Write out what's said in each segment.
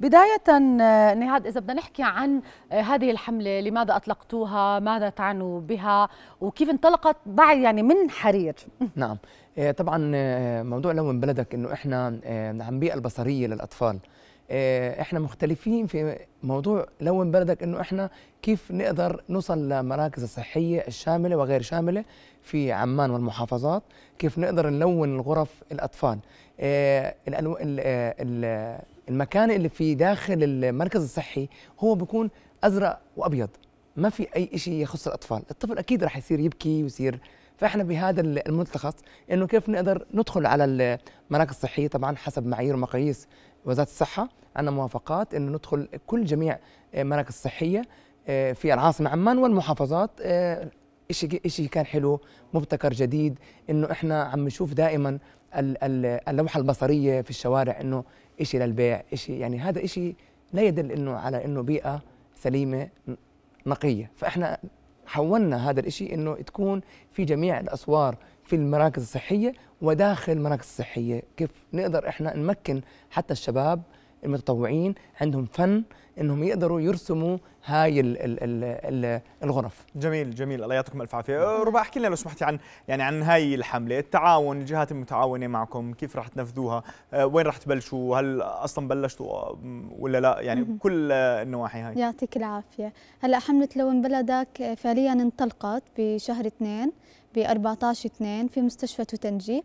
بداية آه، نهاد إذا بدنا نحكي عن آه، هذه الحملة لماذا أطلقتوها ماذا تعنوا بها وكيف انطلقت بعد يعني من حرير نعم آه، طبعا موضوع لون بلدك انه احنا عن بيئة البصرية للأطفال احنا مختلفين في موضوع لون بلدك انه احنا كيف نقدر نوصل لمراكز الصحيه الشامله وغير شامله في عمان والمحافظات كيف نقدر نلون غرف الاطفال المكان اللي في داخل المركز الصحي هو بيكون ازرق وابيض ما في اي شيء يخص الاطفال الطفل اكيد راح يصير يبكي ويصير فاحنا بهذا الملتخص انه كيف نقدر ندخل على المراكز الصحيه طبعا حسب معايير ومقاييس وزاره الصحه عندنا موافقات انه ندخل كل جميع المراكز آه، الصحيه آه، في العاصمه عمان والمحافظات آه، شيء شيء كان حلو مبتكر جديد انه احنا عم نشوف دائما اللوحه البصريه في الشوارع انه شيء للبيع شيء يعني هذا شيء لا يدل انه على انه بيئه سليمه نقيه فاحنا حولنا هذا الشيء انه تكون في جميع الاسوار في المراكز الصحيه وداخل المراكز الصحيه كيف نقدر احنا نمكن حتى الشباب المتطوعين عندهم فن انهم يقدروا يرسموا هاي الـ الـ الـ الغرف جميل جميل الله يعطيكم الف عافيه أه، ربع احكي لنا لو سمحتي عن يعني عن هاي الحمله التعاون الجهات المتعاونه معكم كيف راح تنفذوها أه، وين راح تبلشوا هل اصلا بلشتوا ولا لا يعني كل النواحي هاي يعطيك العافيه هلا حمله لون بلدك فعليا انطلقت بشهر اثنين ب 14 2 في مستشفى توتنجي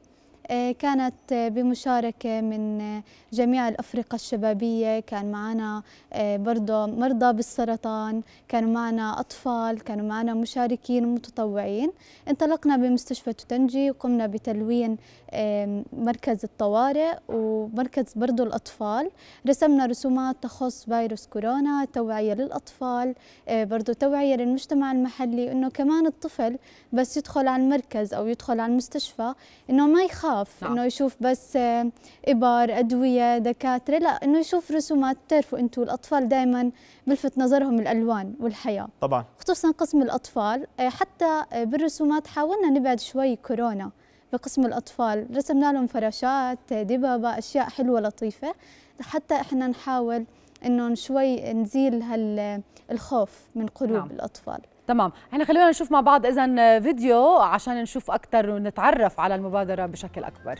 آه، كانت بمشاركة من آه، جميع الأفرقة الشبابية كان معنا آه، برضو مرضى بالسرطان كانوا معنا أطفال كانوا معنا مشاركين ومتطوعين انطلقنا بمستشفى تنجي وقمنا بتلوين مركز الطوارئ ومركز برضو الأطفال رسمنا رسومات تخص فيروس كورونا توعية للأطفال برضو توعية للمجتمع المحلي أنه كمان الطفل بس يدخل على المركز أو يدخل على المستشفى أنه ما يخاف يخاف نعم. انه يشوف بس آه، ابر ادويه دكاتره لا انه يشوف رسومات بتعرفوا انتم الاطفال دائما بلفت نظرهم الالوان والحياه طبعا خصوصا قسم الاطفال آه، حتى آه، بالرسومات حاولنا نبعد شوي كورونا بقسم الأطفال رسمنا لهم فراشات دبابة أشياء حلوة لطيفة حتى إحنا نحاول أنه شوي نزيل هالخوف من قلوب نعم. الأطفال تمام احنا خلينا نشوف مع بعض اذا فيديو عشان نشوف اكثر ونتعرف على المبادره بشكل اكبر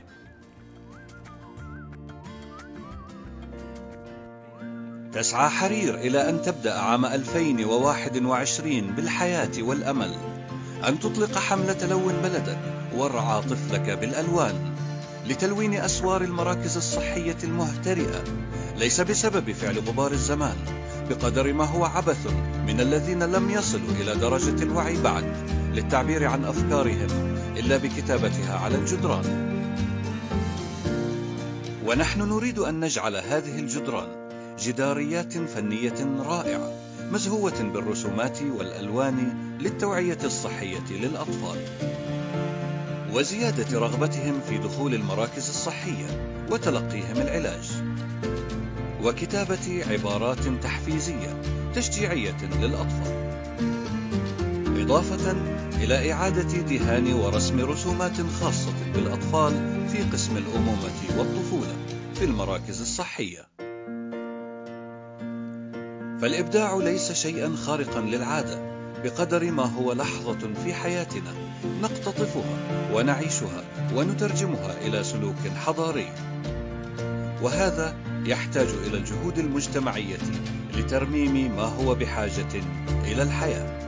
تسعى حرير إلى أن تبدأ عام 2021 بالحياة والأمل أن تطلق حملة لون بلدك وارعى طفلك بالألوان لتلوين أسوار المراكز الصحية المهترئة ليس بسبب فعل غبار الزمان بقدر ما هو عبث من الذين لم يصلوا إلى درجة الوعي بعد للتعبير عن أفكارهم إلا بكتابتها على الجدران ونحن نريد أن نجعل هذه الجدران جداريات فنية رائعة مزهوة بالرسومات والألوان للتوعية الصحية للأطفال وزيادة رغبتهم في دخول المراكز الصحية وتلقيهم العلاج وكتابة عبارات تحفيزية تشجيعية للأطفال إضافة إلى إعادة دهان ورسم رسومات خاصة بالأطفال في قسم الأمومة والطفولة في المراكز الصحية فالإبداع ليس شيئا خارقا للعادة بقدر ما هو لحظة في حياتنا نقتطفها ونعيشها ونترجمها إلى سلوك حضاري وهذا يحتاج إلى الجهود المجتمعية لترميم ما هو بحاجة إلى الحياة.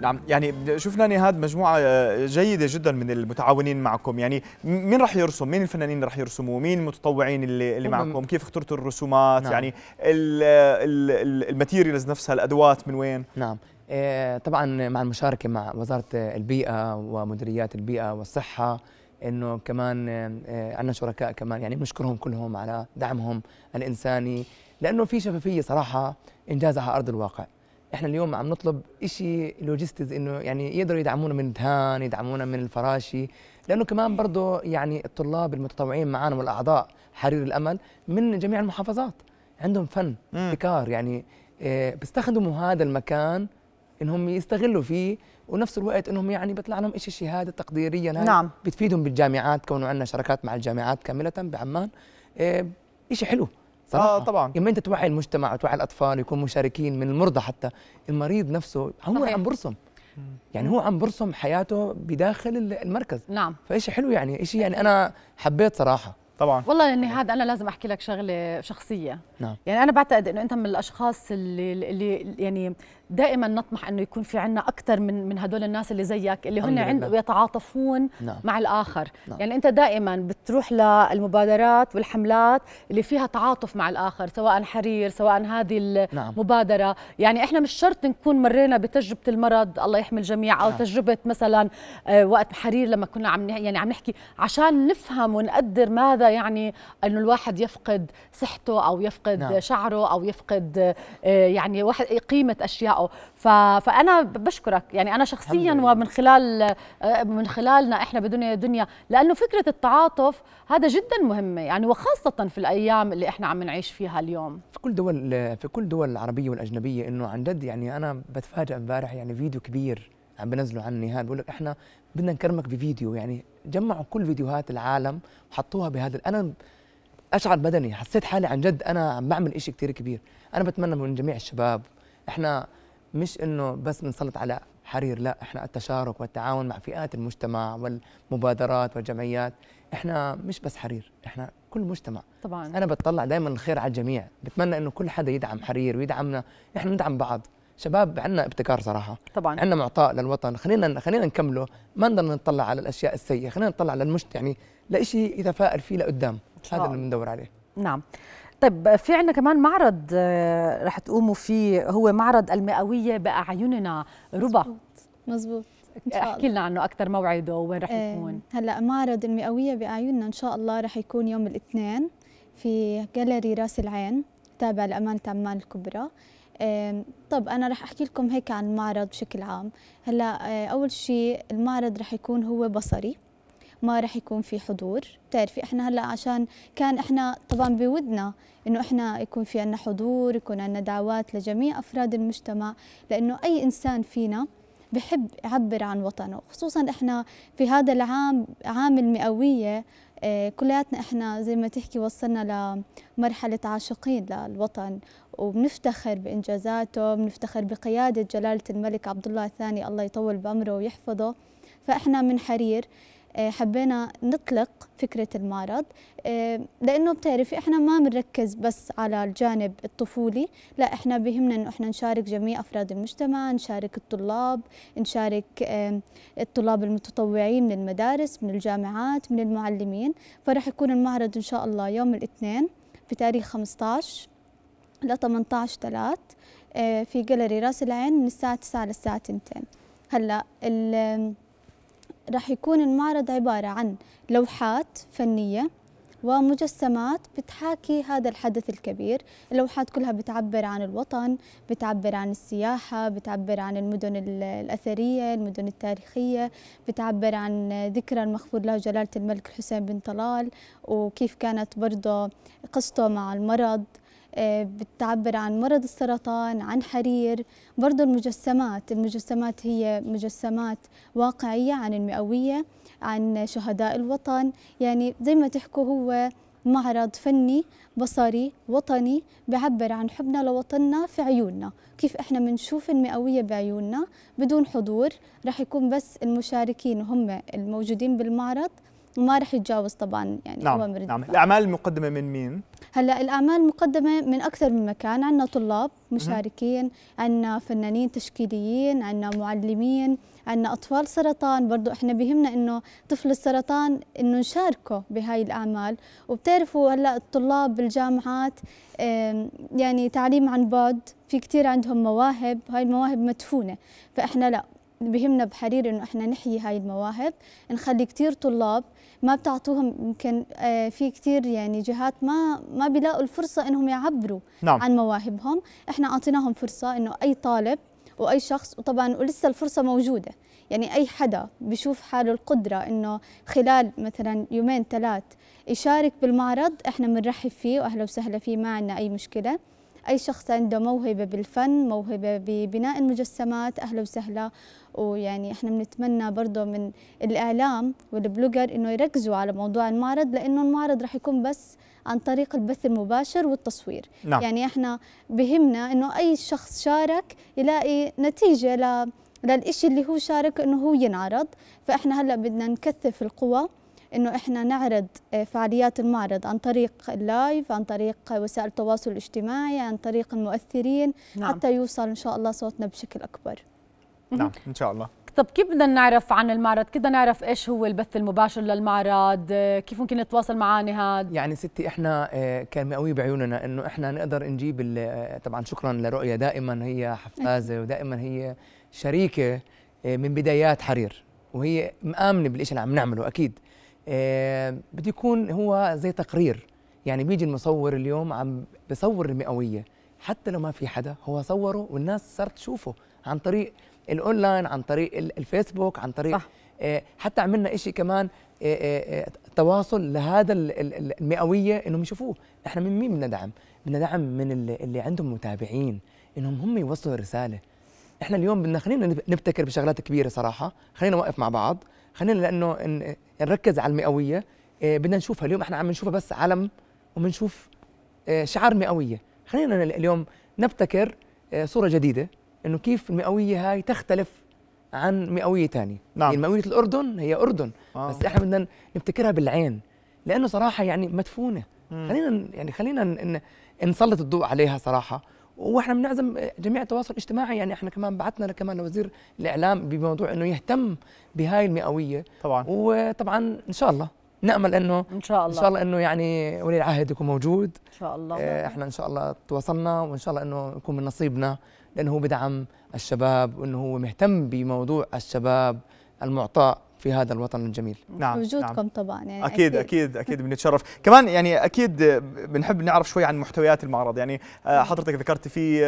نعم يعني شفنا نهاد مجموعة آه، جيدة جدا من المتعاونين معكم يعني مين راح يرسم مين الفنانين اللي راح يرسموا مين المتطوعين اللي, اللي معكم كيف اخترتوا الرسومات نعم. يعني الماتيريالز نفسها الأدوات من وين نعم آه، طبعا مع المشاركه مع وزاره البيئه ومديريات البيئه والصحه انه كمان آه، عندنا شركاء كمان يعني بنشكرهم كلهم على دعمهم الانساني لانه في شفافيه صراحه انجازها على ارض الواقع احنا اليوم عم نطلب شيء لوجيستيز انه يعني يقدروا يدعمونا من دهان يدعمونا من الفراشي لانه كمان برضه يعني الطلاب المتطوعين معنا والاعضاء حرير الامل من جميع المحافظات عندهم فن ابتكار يعني آه، بيستخدموا هذا المكان انهم يستغلوا فيه ونفس الوقت انهم يعني بيطلع لهم شيء شهاده تقديريا نعم. نعم بتفيدهم بالجامعات كونه عندنا شراكات مع الجامعات كامله بعمان إيه شيء حلو صراحه اه طبعا لما انت توعي المجتمع وتوعي الاطفال يكونوا مشاركين من المرضى حتى المريض نفسه هو صحيح. عم برسم يعني هو عم برسم حياته بداخل المركز نعم فشيء حلو يعني شيء يعني انا حبيت صراحه طبعا والله يعني هذا انا لازم احكي لك شغله شخصيه نعم. يعني انا بعتقد انه انت من الاشخاص اللي اللي يعني دائما نطمح انه يكون في عندنا اكثر من من هدول الناس اللي زيك اللي هن عند يتعاطفون نعم. مع الاخر نعم. يعني انت دائما بتروح للمبادرات والحملات اللي فيها تعاطف مع الاخر سواء حرير سواء هذه نعم. المبادره نعم. يعني احنا مش شرط نكون مرينا بتجربه المرض الله يحمي الجميع او نعم. تجربه مثلا آه، وقت حرير لما كنا عم يعني عم نحكي عشان نفهم ونقدر ماذا يعني انه الواحد يفقد صحته او يفقد نعم. شعره او يفقد آه، يعني واحد قيمه اشياء ف... فانا بشكرك يعني انا شخصيا ومن خلال آه، من خلالنا احنا بدنيا دنيا لانه فكره التعاطف هذا جدا مهمه يعني وخاصه في الايام اللي احنا عم نعيش فيها اليوم في كل دول في كل دول العربيه والاجنبيه انه عن جد يعني انا بتفاجئ امبارح يعني فيديو كبير عم بنزلوا عن نهاد بقول لك احنا بدنا نكرمك بفيديو يعني جمعوا كل فيديوهات العالم وحطوها بهذا انا اشعر بدني حسيت حالي عن جد انا عم بعمل شيء كثير كبير انا بتمنى من جميع الشباب احنا مش انه بس بنسلط على حرير لا احنا التشارك والتعاون مع فئات المجتمع والمبادرات والجمعيات احنا مش بس حرير احنا كل مجتمع طبعا انا بتطلع دائما الخير على الجميع بتمنى انه كل حدا يدعم حرير ويدعمنا احنا ندعم بعض شباب عندنا ابتكار صراحه طبعا عندنا معطاء للوطن خلينا خلينا نكمله ما نضل نطلع على الاشياء السيئه خلينا نطلع على المجتمع يعني لشيء يتفائل فيه لقدام هذا اللي بندور عليه نعم طيب في عندنا كمان معرض آه، رح تقوموا فيه هو معرض المئويه باعيننا ربا مزبوط احكي لنا عنه اكثر موعده وين رح إيه، يكون هلا معرض المئويه باعيننا ان شاء الله رح يكون يوم الاثنين في جاليري راس العين تابع لامانه عمان الكبرى إيه، طب أنا رح أحكي لكم هيك عن المعرض بشكل عام هلا إيه، أول شيء المعرض رح يكون هو بصري ما راح يكون في حضور بتعرفي احنا هلا عشان كان احنا طبعا بودنا انه احنا يكون في عندنا حضور يكون عندنا دعوات لجميع افراد المجتمع لانه اي انسان فينا بحب يعبر عن وطنه خصوصا احنا في هذا العام عام المئويه آه، كلياتنا احنا زي ما تحكي وصلنا لمرحلة عاشقين للوطن وبنفتخر بإنجازاته بنفتخر بقيادة جلالة الملك عبد الله الثاني الله يطول بعمره ويحفظه فإحنا من حرير آه، حبينا نطلق فكرة المرض آه، لأنه بتعرفي إحنا ما بنركز بس على الجانب الطفولي لا إحنا بهمنا إنه إحنا نشارك جميع أفراد المجتمع نشارك الطلاب نشارك الطلاب المتطوعين من المدارس من الجامعات من المعلمين فرح يكون المعرض إن شاء الله يوم الاثنين في تاريخ 15 ل 18 3 في جاليري راس العين من الساعة 9 للساعة 2 هلا راح يكون المعرض عبارة عن لوحات فنية ومجسمات بتحاكي هذا الحدث الكبير اللوحات كلها بتعبر عن الوطن بتعبر عن السياحة بتعبر عن المدن الأثرية المدن التاريخية بتعبر عن ذكرى المخفور له جلالة الملك حسين بن طلال وكيف كانت برضه قصته مع المرض آه، بتعبر عن مرض السرطان عن حرير برضو المجسمات المجسمات هي مجسمات واقعية عن المئوية عن شهداء الوطن يعني زي ما تحكوا هو معرض فني بصري وطني بعبر عن حبنا لوطننا في عيوننا كيف احنا بنشوف المئوية بعيوننا بدون حضور راح يكون بس المشاركين هم الموجودين بالمعرض وما راح يتجاوز طبعا يعني نعم اوامر نعم الاعمال المقدمه من مين؟ هلا الاعمال مقدمه من اكثر من مكان عندنا طلاب مشاركين عندنا فنانين تشكيليين عندنا معلمين عندنا اطفال سرطان برضو احنا بهمنا انه طفل السرطان انه نشاركه بهاي الاعمال وبتعرفوا هلا الطلاب بالجامعات يعني تعليم عن بعد في كثير عندهم مواهب هاي المواهب مدفونه فاحنا لا بهمنا بحرير انه احنا نحيي هاي المواهب نخلي كثير طلاب ما بتعطوهم يمكن آه، في كثير يعني جهات ما ما بيلاقوا الفرصه انهم يعبروا نعم. عن مواهبهم احنا اعطيناهم فرصه انه اي طالب واي شخص وطبعا ولسه الفرصه موجوده يعني اي حدا بشوف حاله القدره انه خلال مثلا يومين ثلاث يشارك بالمعرض احنا بنرحب فيه واهلا وسهلا فيه ما عندنا اي مشكله أي شخص عنده موهبة بالفن موهبة ببناء المجسمات أهلا وسهلا ويعني احنا بنتمنى برضه من الإعلام والبلوجر إنه يركزوا على موضوع المعرض لأنه المعرض راح يكون بس عن طريق البث المباشر والتصوير نعم. يعني احنا بهمنا إنه أي شخص شارك يلاقي نتيجة ل للإشي اللي هو شارك إنه هو ينعرض فإحنا هلأ بدنا نكثف القوى انه احنا نعرض آه، فعاليات المعرض عن طريق اللايف عن طريق وسائل التواصل الاجتماعي عن طريق المؤثرين نعم. حتى يوصل ان شاء الله صوتنا بشكل اكبر نعم ان شاء الله طب كيف بدنا نعرف عن المعرض؟ كيف بدنا نعرف ايش هو البث المباشر للمعرض؟ آه، كيف ممكن نتواصل مع نهاد؟ يعني ستي احنا آه، كان مقوي بعيوننا انه احنا نقدر نجيب طبعا شكرا لرؤيا دائما هي حفازه ودائما هي شريكه من بدايات حرير وهي مآمنه بالشيء اللي عم نعمله اكيد آه، بده يكون هو زي تقرير يعني بيجي المصور اليوم عم بصور المئويه حتى لو ما في حدا هو صوره والناس صارت تشوفه عن طريق الاونلاين عن طريق الفيسبوك عن طريق صح. آه، حتى عملنا شيء كمان آه، تواصل لهذا المئويه انهم يشوفوه احنا من مين بدنا دعم بدنا دعم من اللي عندهم متابعين انهم هم يوصلوا رساله احنا اليوم بدنا خلينا نبتكر بشغلات كبيره صراحه خلينا نوقف مع بعض خلينا لانه نركز على المئويه آه، بدنا نشوفها اليوم احنا عم نشوفها بس علم وبنشوف آه، شعار مئويه خلينا اليوم نبتكر آه، صوره جديده انه كيف المئويه هاي تختلف عن مئويه ثانيه نعم. يعني مئويه الاردن هي اردن آه. بس احنا بدنا نبتكرها بالعين لانه صراحه يعني مدفونه خلينا يعني خلينا نسلط الضوء عليها صراحه واحنا بنعزم جميع التواصل الاجتماعي يعني احنا كمان بعثنا كمان لوزير الاعلام بموضوع انه يهتم بهاي المئويه طبعا وطبعا ان شاء الله نامل انه ان شاء الله ان شاء الله انه يعني ولي العهد يكون موجود ان شاء الله آه، احنا ان شاء الله تواصلنا وان شاء الله انه يكون من نصيبنا لانه هو بدعم الشباب وانه هو مهتم بموضوع الشباب المعطاء في هذا الوطن الجميل نعم وجودكم نعم. طبعا يعني اكيد اكيد اكيد بنتشرف كمان يعني اكيد بنحب نعرف شوي عن محتويات المعرض يعني آه، نعم. حضرتك ذكرت في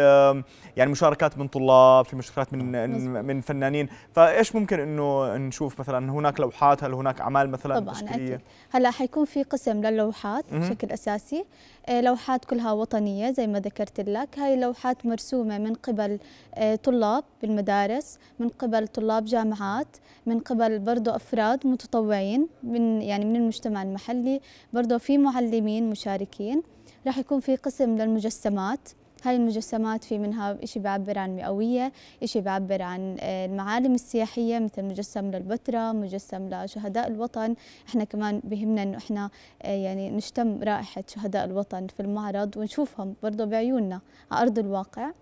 يعني مشاركات من طلاب في مشاركات من مزبوط. نعم. من فنانين فايش ممكن انه نشوف مثلا هناك لوحات هل هناك اعمال مثلا طبعا تشكيليه أكيد. هلا حيكون في قسم للوحات بشكل اساسي آه، لوحات كلها وطنية زي ما ذكرت لك هاي لوحات مرسومة من قبل آه، طلاب بالمدارس من قبل طلاب جامعات من قبل برضو أفراد متطوعين من يعني من المجتمع المحلي برضو في معلمين مشاركين راح يكون في قسم للمجسمات هاي المجسمات في منها إشي بيعبر عن مئوية إشي بيعبر عن آه، المعالم السياحية مثل مجسم للبتراء مجسم لشهداء الوطن إحنا كمان بهمنا إنه إحنا آه، يعني نشتم رائحة شهداء الوطن في المعرض ونشوفهم برضه بعيوننا على أرض الواقع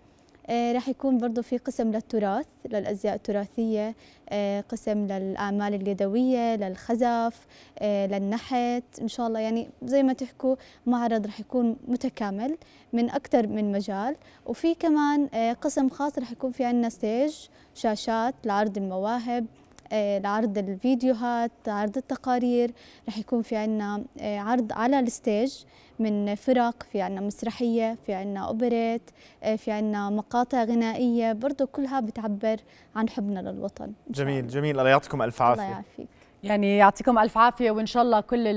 آه، راح يكون برضو في قسم للتراث للأزياء التراثية آه، قسم للأعمال اليدوية للخزف آه، للنحت إن شاء الله يعني زي ما تحكوا معرض راح يكون متكامل من أكثر من مجال وفي كمان قسم خاص راح يكون في عندنا ستيج شاشات لعرض المواهب آه، لعرض الفيديوهات عرض التقارير رح يكون في عنا آه، عرض على الستيج من فرق في عنا مسرحية في عنا أوبريت آه، في عنا مقاطع غنائية برضو كلها بتعبر عن حبنا للوطن جميل جميل الله يعطيكم ألف عافية الله يعافيك يعني يعطيكم ألف عافية وإن شاء الله كل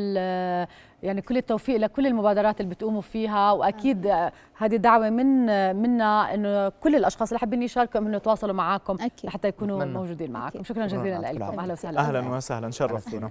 يعني كل التوفيق لكل المبادرات اللي بتقوموا فيها واكيد هذه دعوه من منا انه كل الاشخاص اللي حابين يشاركوا انه يتواصلوا معاكم أكيد. لحتى يكونوا أتمنى. موجودين معاكم شكرا جزيلا لكم اهلا وسهلا اهلا وسهلا شرفتونا